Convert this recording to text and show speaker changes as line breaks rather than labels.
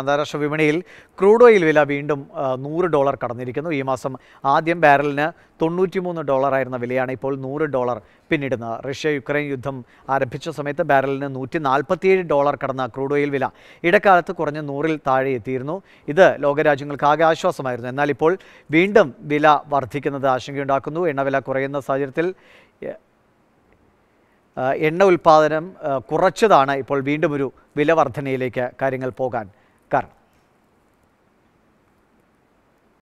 അന്താരാഷ്ട്ര വിപണിയിൽ crude oil വില വീണ്ടും നൂറ് ഡോളർ കടന്നിരിക്കുന്നു ഈ മാസം ആദ്യം ബാരലിന് തൊണ്ണൂറ്റിമൂന്ന് ഡോളറായിരുന്ന വിലയാണ് ഇപ്പോൾ നൂറ് ഡോളർ പിന്നിടുന്നത് റഷ്യ യുക്രൈൻ യുദ്ധം ആരംഭിച്ച സമയത്ത് ബാരലിന് നൂറ്റി നാൽപ്പത്തിയേഴ് ഡോളർ കടന്ന ക്രൂഡ് ഓയിൽ വില ഇടക്കാലത്ത് കുറഞ്ഞ് നൂറിൽ താഴെ എത്തിയിരുന്നു ഇത് ലോകരാജ്യങ്ങൾക്ക് ആകെ ആശ്വാസമായിരുന്നു എന്നാൽ ഇപ്പോൾ വീണ്ടും വില വർദ്ധിക്കുന്നത് ആശങ്കയുണ്ടാക്കുന്നു എണ്ണവില കുറയുന്ന സാഹചര്യത്തിൽ എണ്ണ ഉൽപ്പാദനം കുറച്ചതാണ് ഇപ്പോൾ വീണ്ടും ഒരു വില വർധനയിലേക്ക് കാര്യങ്ങൾ പോകാൻ Sekar.